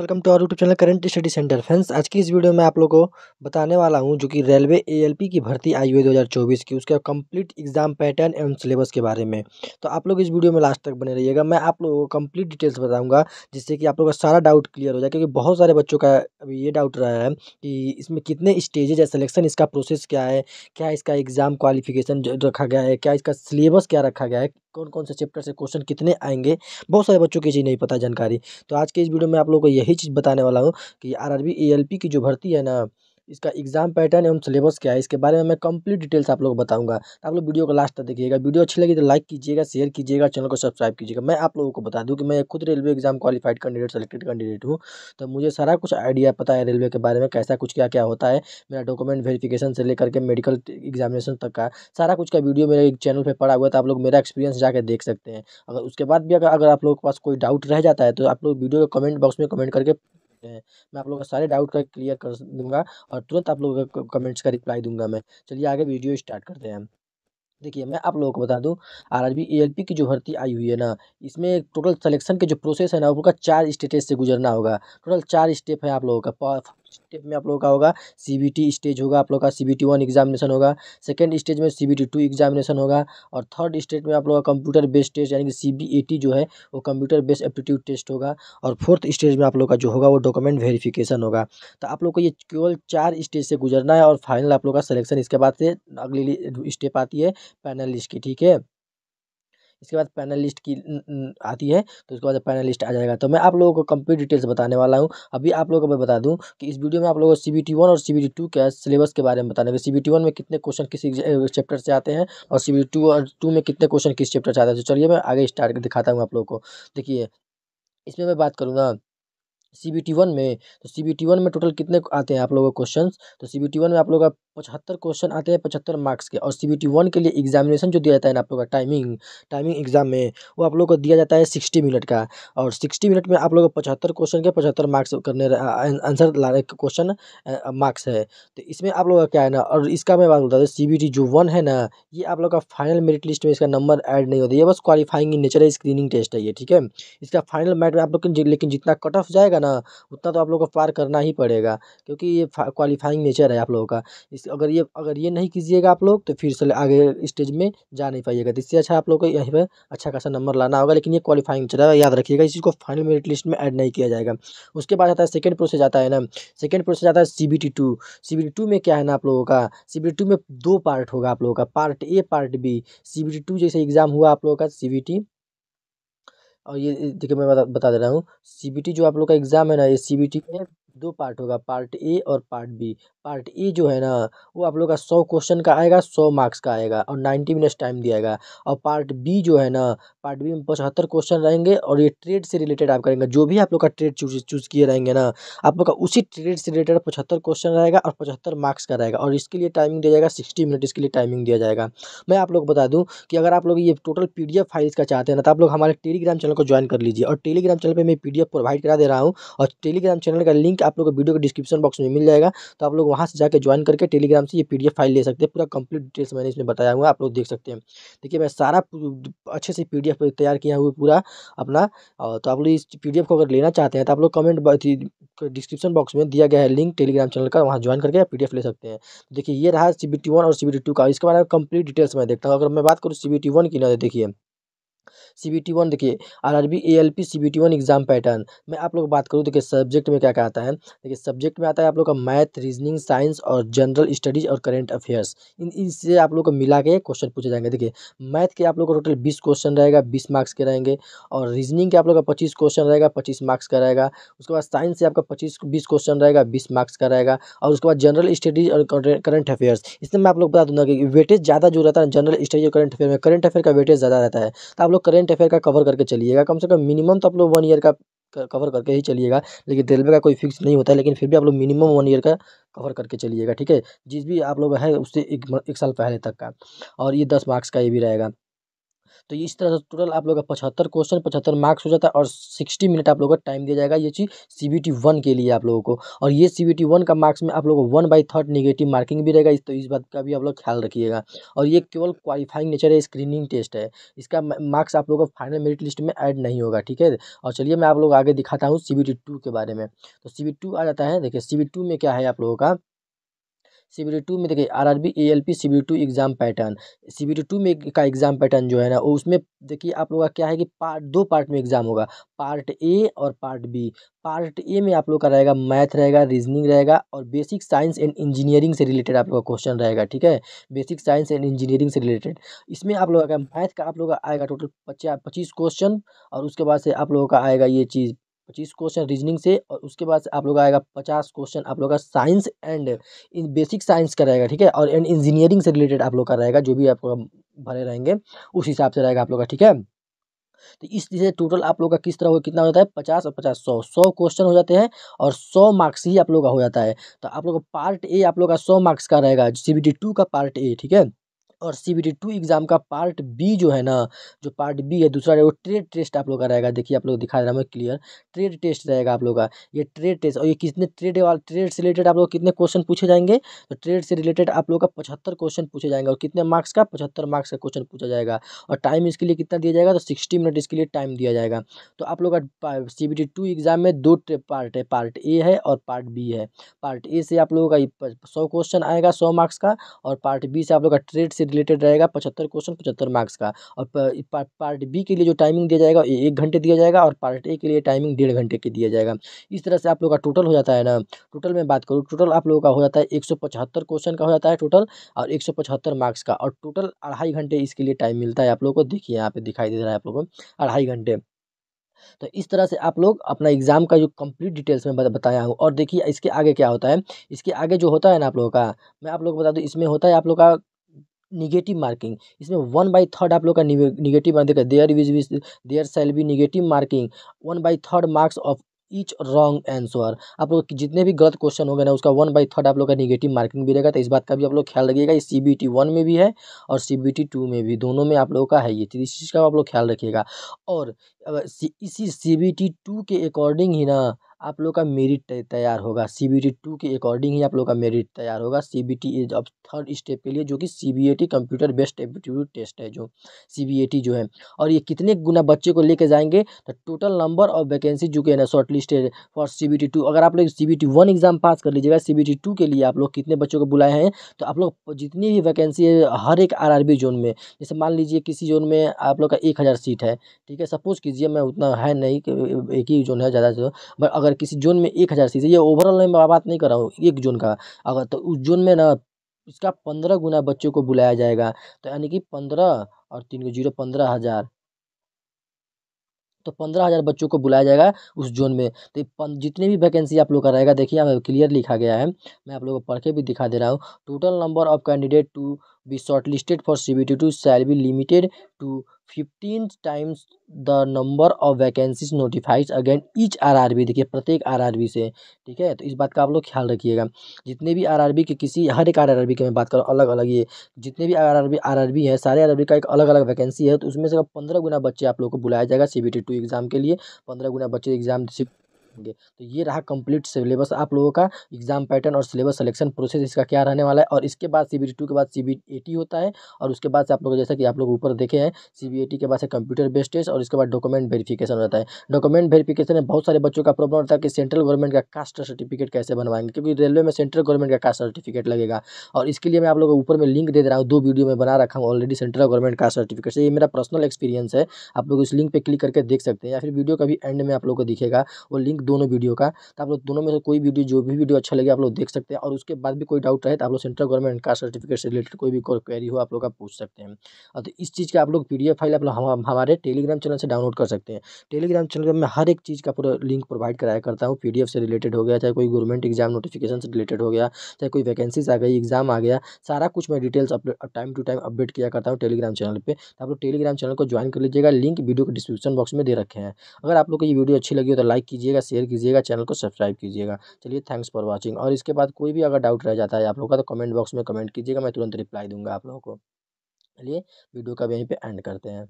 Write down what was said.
welcome to our YouTube channel current study centre friends आज की इस वीडियो में आप लोगों को बताने वाला हूं जो कि रेलवे एएलपी की भर्ती आई हुई 2024 की उसके कंप्लीट एग्जाम पैटर्न एवं सिलेबस के बारे में तो आप लोग इस वीडियो में लास्ट तक बने रहिएगा मैं आप लोगों को कंप्लीट डिटेल्स बताऊंगा जिससे कि आप लोगों का सारा डाउट क्लियर हो जाए क्योंकि बहुत सारे बच्चों का अभी ये डाउट रहा है कि इसमें कितने स्टेजेज है सलेक्शन इसका प्रोसेस क्या है क्या इसका एग्ज़ाम क्वालिफिकेशन रखा गया है क्या इसका सिलेबस क्या रखा गया है कौन कौन से चैप्टर से क्वेश्चन कितने आएंगे बहुत सारे बच्चों की चीज़ नहीं पता जानकारी तो आज के इस वीडियो में आप लोग को यही चीज़ बताने वाला हूँ कि R R B A L P की जो भर्ती है ना इसका एग्जाम पैटर्न एवं सिलेबस क्या है इसके बारे में मैं कंप्लीट डिटेल्स आप लोग बताऊंगा आप लोग वीडियो को लास्ट तक देखिएगा वीडियो अच्छी लगी तो लाइक कीजिएगा शेयर कीजिएगा चैनल को सब्सक्राइब कीजिएगा मैं आप लोगों को बता दूँ कि मैं खुद railway exam qualified candidate selected candidate हूँ तो मुझे सारा कुछ आइडिया पता है रेलवे के बारे में कैसा कुछ क्या क्या होता है मेरा डॉक्यूमेंट वेरीफिकेशन से लेकर के मेडिकल एग्जामिनेशन तक का सारा कुछ का वीडियो मेरे चैनल पर पड़ा हुआ है तो आप लोग मेरा एक्सपीरियंस जाकर देख सकते हैं अगर उसके बाद भी अगर आप लोगों के पास कोई डाउट रह जाता है तो आप लोग वीडियो को कमेंट बॉक्स में कमेंट करके सकते हैं मैं आप लोगों का सारे डाउट का क्लियर कर दूंगा और तुरंत आप लोगों का कमेंट्स का रिप्लाई दूंगा मैं चलिए आगे वीडियो स्टार्ट करते हैं देखिए मैं आप लोगों को बता दूं आरआरबी एएलपी की जो भर्ती आई हुई है ना इसमें टोटल सिलेक्शन के जो प्रोसेस है ना उनका चार स्टेटेज से गुजरना होगा टोटल चार स्टेप है आप लोगों का स्टेप में आप लोगों का होगा सी स्टेज होगा आप लोग का सी वन एग्जामिनेशन होगा सेकेंड स्टेज में सी टू एग्जामिनेशन होगा और थर्ड स्टेज में आप लोग का कंप्यूटर बेस्ड टेस्ट यानी कि सी जो है वो कंप्यूटर बेस्ड एप्टीट्यूड टेस्ट होगा और फोर्थ स्टेज में आप लोग का जो होगा वो डॉक्यूमेंट वेरीफिकेशन होगा तो आप लोग को ये केवल चार स्टेज से गुजरना है और फाइनल आप लोग का सलेक्शन इसके बाद से अगली स्टेप आती है पैनल लिस्ट की ठीक है इसके बाद पैनल लिस्ट की आती है तो उसके बाद पैनल लिस्ट आ जाएगा तो मैं आप लोगों को कंप्लीट डिटेल्स बताने वाला हूँ अभी आप लोगों को मैं बता दूँ कि इस वीडियो में आप लोगों को सी बी टी वन और सी बी टी टू के सिलेबस के बारे में बताने के सी बी टी वन में कितने क्वेश्चन किस चैप्टर से आते हैं और सी बी टू और टू में कितने क्वेश्चन किस चैप्टर से आते हैं तो चलिए मैं आगे स्टार्ट दिखाता हूँ आप लोगों को देखिए इसमें मैं बात करूँगा सी बी टी वन में तो सी बी टी वन में टोटल कितने आते हैं आप लोगों का क्वेश्चन तो सी बी टी वन में आप लोगों का पचहत्तर क्वेश्चन आते हैं पचहत्तर मार्क्स के और सी बी टी वन के लिए एग्जामिनेशन जो दिया जाता है ना आप लोगों का टाइमिंग टाइमिंग एग्जाम में वो आप लोग को दिया जाता है सिक्सटी मिनट का और सिक्सटी मिनट में आप लोगों का पचहत्तर क्वेश्चन के पचहत्तर मार्क्स करने आंसर लाने क्वेश्चन मार्क्स है तो इसमें आप लोगों का क्या है ना और इसका मैं बात बता दूँ सी बी टी जो वन है ना ये आप लोग का फाइनल मेरिट लिस्ट में इसका नंबर एड नहीं होता ये बस क्वालिफाइंग इन नेचर है स्क्रीनिंग टेस्ट है ये ठीक है इसका फाइनल मैट में आप लोग लेकिन जितना कट ऑफ जाएगा ना उतना तो आप लोग को पार करना ही पड़ेगा क्योंकि ये क्वालिफाइंग नेचर है आप लोगों का इस अगर ये अगर ये नहीं कीजिएगा आप लोग तो फिर से आगे स्टेज में जा नहीं पाइएगा तो इससे अच्छा आप लोग को यहीं पर अच्छा खासा नंबर लाना होगा लेकिन ये क्वालिफाइंग नेचर है याद रखिएगा इस चीज़ को फाइनल मेरिट लिस्ट में ऐड नहीं किया जाएगा उसके बाद आता है सेकेंड प्रोसेस आता है ना सेकेंड प्रोसेस आता है C B T two C B T two में क्या है ना आप लोगों का सी बी टी टू में दो पार्ट होगा आप लोगों का part A part B C B T two जैसे एग्ज़ाम हुआ आप लोगों का सी बी टी और ये देखिए मैं बता बता दे रहा हूँ सी बी टी जो आप लोग का एग्ज़ाम है ना ये सी बी टी दो पार्ट होगा पार्ट ए और पार्ट बी पार्ट ए जो है ना वो आप लोग का सौ क्वेश्चन का आएगा सौ मार्क्स का आएगा और नाइन्टी मिनट्स टाइम दिया जाएगा और पार्ट बी जो है ना पार्ट बी में पचहत्तर क्वेश्चन रहेंगे और ये ट्रेड से रिलेटेड आप करेंगे जो भी आप लोग का ट्रेड चूज चूज किए रहेंगे ना आप लोग का उसी ट्रेड से रिलेटेड पचहत्तर क्वेश्चन रहेगा और पचहत्तर मार्क्स का रहेगा और इसके लिए टाइमिंग दिया जाएगा सिक्सटी मिनट इसके लिए टाइमिंग दिया जाएगा मैं आप लोग बता दूँ कि अगर आप लोग ये टोटल पी डी फाइल्स का चाहते हैं ना तो आप लोग हमारे टेलीग्राम चैनल को ज्वाइन कर लीजिए और टेलीग्राम चैनल पर मैं पी प्रोवाइड करा दे रहा हूँ और टेलीग्राम चैनल का लिंक आप लोग को वीडियो के डिस्क्रिप्शन बॉक्स में मिल जाएगा तो आप लोग वहाँ से जाकर ज्वाइन करके टेलीग्राम से ये पी फाइल ले सकते हैं पूरा कंप्लीट डिटेल्स मैंने इसमें बताया हुआ आप लोग देख सकते हैं देखिए मैं सारा अच्छे से पी तैयार किया हुआ पूरा अपना तो आप लोग इस पी को अगर लेना चाहते हैं तो आप लोग कमेंट डिस्क्रिप्शन बॉक्स में दिया गया है लिंक टेलीग्राम चैनल का वहाँ ज्वाइन करके पी ले सकते हैं देखिए ये रहा सी और सी का इसके बारे में कंप्लीट डिटेल्स मैं देखता हूँ अगर मैं बात करूँ सी की ना तो देखिए सी बी टी वन देखिए R R B A L P C B T one exam pattern मैं आप लोग बात करूँ देखिए सब्जेक्ट में क्या क्या आता है देखिए सब्जेक्ट में आता है आप लोग का मैथ रीजनिंग साइंस और जनरल स्टडीज और करेंट अफेयर्स इन इससे आप लोग को मिला के क्वेश्चन पूछे जाएंगे देखिए मैथ के आप लोग का टोटल बीस क्वेश्चन रहेगा बीस मार्क्स के रहेंगे और रीजनिंग के आप लोग का पच्चीस क्वेश्चन रहेगा पच्चीस मार्क्स का रहेगा उसके बाद साइंस से आपका पच्चीस बीस क्वेश्चन रहेगा बीस मार्क्स का रहेगा और उसके बाद जनरल स्टडीज और करंट अफेयर्स इसमें मैं आप लोग बता दूंगा कि वेटेज ज़्यादा जो रहता है जनरल स्टडीज और करंट अफेयर में करंट अफेयर का वेटेज ज़्यादा रहता है तो आप लोग करेंट अफेयर का कवर करके चलिएगा कम से कम मिनिमम तो आप लोग वन ईयर का कवर करके ही चलिएगा लेकिन रेलवे का कोई फिक्स नहीं होता है लेकिन फिर भी आप लोग मिनिमम वन ईयर का कवर करके चलिएगा ठीक है जिस भी आप लोग हैं उससे एक, एक साल पहले तक का और ये दस मार्क्स का ये भी रहेगा तो इस तरह से टोटल आप लोग का पचहत्तर क्वेश्चन पचहत्तर मार्क्स हो जाता है और सिक्सटी मिनट आप लोग का टाइम दिया जाएगा ये चीज़ सी बी टी वन के लिए आप लोगों को और ये सी बी टी वन का मार्क्स में आप लोग को one by third negative marking भी रहेगा इस तो इस बात का भी आप लोग ख्याल रखिएगा और ये केवल क्वालिफाइंग नेचर है स्क्रीनिंग टेस्ट है इसका मार्क्स आप लोग का फाइनल मेरिट लिस्ट में ऐड नहीं होगा ठीक है और चलिए मैं आप लोग आगे दिखाता हूँ सी बी टी टू के बारे में तो सी बी टू आ जाता है देखिए सी बी टू में क्या है आप लोगों का सी बी टी टू में देखिए R R B A L P C B two exam pattern C B two में का एग्ज़ाम पैटर्न जो है ना उसमें देखिए आप लोग का क्या है कि पार्ट दो पार्ट में एग्ज़ाम होगा पार्ट ए और पार्ट बी पार्ट ए में आप लोग का रहेगा मैथ रहेगा रीजनिंग रहेगा और बेसिक साइंस एंड इंजीनियरिंग से रिलेटेड आप लोग का क्वेश्चन रहेगा ठीक है बेसिक साइंस एंड इंजीनियरिंग से रिलेटेड इसमें आप लोगों का मैथ का आप लोग का आएगा टोटल पचास पच्चीस क्वेश्चन और उसके बाद से आप लोगों का आएगा ये चीज़ पच्चीस क्वेश्चन रीजनिंग से और उसके बाद आप लोग आएगा पचास क्वेश्चन आप लोग का science and in basic science का रहेगा ठीक है और एंड इंजीनियरिंग से रिलेटेड आप लोग का रहेगा जो भी आप भरे रहेंगे उस हिसाब से रहेगा आप लोग का ठीक है तो इस जैसे टोटल आप लोग का किस तरह हो कितना हो जाता है पचास और पचास सौ सौ क्वेश्चन हो जाते हैं और सौ मार्क्स ही आप लोग का हो जाता है तो आप लोग का पार्ट ए आप लोग का सौ मार्क्स का रहेगा सी बी टी टू का पार्ट ए ठीक है और C B T two exam का पार्ट बी जो है ना जो पार्ट बी है दूसरा वो ट्रेड टेस्ट आप लोग का रहेगा देखिए आप लोग दिखा रहा हूँ क्लियर ट्रेड टेस्ट रहेगा आप लोग का ये ट्रेड टेस्ट और ये कितने ट्रेड वाले ट्रेड से रिलेटेड आप लोग कितने क्वेश्चन पूछे जाएंगे तो ट्रेड से रिलेटेड आप लोग का पचहत्तर क्वेश्चन पूछे जाएंगे और कितने मार्क्स का पचहत्तर मार्क्स का क्वेश्चन पूछा जाएगा और टाइम इसके लिए कितना दिया जाएगा तो सिक्सटी मिनट इसके लिए टाइम दिया जाएगा तो आप लोग का सी बी टू एग्जाम में दो पार्ट है पार्ट ए है और पार्ट बी है पार्ट ए से आप लोगों का सौ क्वेश्चन आएगा सौ मार्क्स का और पार्ट बी से आप लोग का ट्रेड से रिलेटेड रहेगा पचहत्तर क्वेश्चन पचहत्तर मार्क्स का और पार्ट बी के लिए जो टाइमिंग दिया जाएगा एक घंटे दिया जाएगा और पार्ट ए के लिए टाइमिंग डेढ़ घंटे की दिया जाएगा इस तरह से आप लोग का टोटल हो जाता है ना टोटल में बात करूँ टोटल आप लोगों का हो जाता है एक क्वेश्चन का हो जाता है टोटल और एक मार्क्स का और टोटल अढ़ाई घंटे इसके लिए टाइम मिलता है आप लोग को देखिए यहाँ पे दिखाई दे रहा है आप लोगों को अढ़ाई घंटे तो इस तरह से आप लोग अपना एग्ज़ाम का जो कंप्लीट डिटेल्स में बताया हूँ और देखिए इसके आगे क्या होता है इसके आगे जो होता है ना आप लोगों का मैं आप लोगों को बता दूँ इसमें होता है आप लोग का निगेटिव मार्किंग इसमें वन बाई थर्ड आप लोग का निगेटिव मार्किंग देखा there will will there shall be negative marking one by third marks of each wrong answer आप लोग जितने भी गलत क्वेश्चन हो गए ना उसका वन बाई थर्ड आप लोग का निगेटिव मार्किंग भी रहेगा तो इस बात का भी आप लोग ख्याल रखिएगा ये सी बी टी वन में भी है और सी बी टी टू में भी दोनों में आप लोगों का है ये चीज़ तो इस चीज़ का आप लोग ख्याल रखिएगा और इसी सी बी टी टू के अकॉर्डिंग ही ना आप लोग का मेरिट तैयार होगा सी बी टी टू के अकॉर्डिंग ही आप लोग का मेरिट तैयार होगा सी बी टी इज अब थर्ड स्टेप के लिए जो कि C B A T computer based aptitude test है जो सी बी ए टी जो है और ये कितने गुना बच्चे को लेके जाएंगे तो टोटल नंबर ऑफ वैकेंसी जो कि है ना शॉर्ट लिस्ट है for C B T two अगर आप लोग C B T one exam pass कर लीजिएगा सी बी टी टू के लिए आप लोग कितने बच्चों को बुलाए हैं तो आप लोग जितनी भी वैकेंसी है हर एक आर आर बी जोन में जैसे मान लीजिए किसी जोन में आप लोग का एक हज़ार सीट है ठीक है सपोज सीजीएम में उतना है नहीं कि एक ही जोन है ज़्यादा से बट अगर किसी जोन में एक हज़ार शीशे ये ओवरऑल मैं बात नहीं कर रहा हूँ एक जोन का अगर तो उस जोन में ना इसका पंद्रह गुना बच्चों को बुलाया जाएगा तो यानी कि पंद्रह और तीन को जीरो पंद्रह हज़ार तो पंद्रह हज़ार बच्चों को बुलाया जाएगा उस जोन में तो जितने भी वैकेंसी आप लोग का रहेगा देखिए यहाँ क्लियर लिखा गया है मैं आप लोगों को पढ़ के भी दिखा दे रहा हूँ total number of candidate to be shortlisted for two shall be limited to fifteen times the number of vacancies notifies against each RRB देखिए प्रत्येक आरआरबी से ठीक है तो इस बात का आप लोग ख्याल रखिएगा जितने भी आरआरबी के किसी हर एक आरआरबी की मैं बात करूँ अलग अलग ये जितने भी आरआरबी आरआरबी हैं सारे आरआरबी का एक अलग अलग वैकेंसी है तो उसमें से पंद्रह गुना बच्चे आप लोग को बुलाया जाएगा C B T two exam के लिए पंद्रह गुना बच्चे एग्जाम सकेंगे तो ये रहा कंप्लीट सिलेबस आप लोगों का एग्जाम पैटर्न और सिलेबस सिलेक्शन प्रोसेस इसका क्या रहने वाला है और इसके बाद सी के बाद सी होता है और उसके बाद से आप लोग जैसा कि आप लोग ऊपर देखे हैं सी के बाद से कंप्यूटर बेस्ड टेस्ट और इसके बाद डॉक्यूमेंट वेरीफिकेशन रहता है डॉक्यूमेंट वेरीफिकेशन में बहुत सारे बच्चों का प्रॉब्लम होता है कि सेंट्रल गवर्नमेंट का कास्ट सर्टिफिकेट कैसे बनवाएंगे क्योंकि रेलवे में सेंट्रल गवर्नमेंट का कास्ट सर्टिफिकेट लगेगा और इसके लिए मैं आप लोगों को ऊपर में लिंक दे रहा हूँ दो वीडियो में बना रखा हूँ already central government caste certificate से ये मेरा पर्सनल एक्सपीरियंस है आप लोग इस लिंक पर क्लिक करके देख सकते हैं या फिर वीडियो का भी एंड में आप लोग को दिखेगा वो लिंक दोनों वीडियो का तो आप लोग दोनों में से कोई वीडियो जो भी वीडियो अच्छा लगे आप लोग देख सकते हैं और उसके बाद भी कोई डाउट रहे तो आप लोग सेंट्रल गवर्नमेंट का सर्टिफिकेट से रिलेटेड कोई भी क्वेरी हो आप लोग का पूछ सकते हैं तो इस चीज़ का आप लोग पी फाइल आप लोग हमारे टेलीग्राम चैनल से डाउनलोड कर सकते हैं टेलीग्राम चैनल में हर एक चीज़ का पूरा लिंक प्रोवाइड कराया करता हूँ पी से रिलेटेड हो गया चाहे कोई गवर्नमेंट एग्जाम नोटिफिकेशन से रिलेटेड हो गया चाहे कोई वैकेंसीज आ गई एग्जाम आ गया सारा कुछ मैं details time to time update किया करता हूँ टेलीग्राम चैनल पर तो आप लोग टेलीग्राम चैनल को ज्वाइन कर लीजिएगा लिंक वीडियो के डिस्क्रिप्शन बॉक्स में दे रखे हैं अगर आप लोग को ये वीडियो अच्छी लगी हो तो लाइक कीजिएगा शेयर कीजिएगा चैनल को सब्सक्राइब कीजिएगा चलिए थैंक्स फॉर वॉचिंग और इसके बाद कोई भी अगर डाउट रह जाता है आप लोग का तो कमेंट बॉक्स में कमेंट कीजिएगा मैं तुरंत रिप्लाई दूंगा आप लोगों को चलिए वीडियो का यहीं पर एंड करते हैं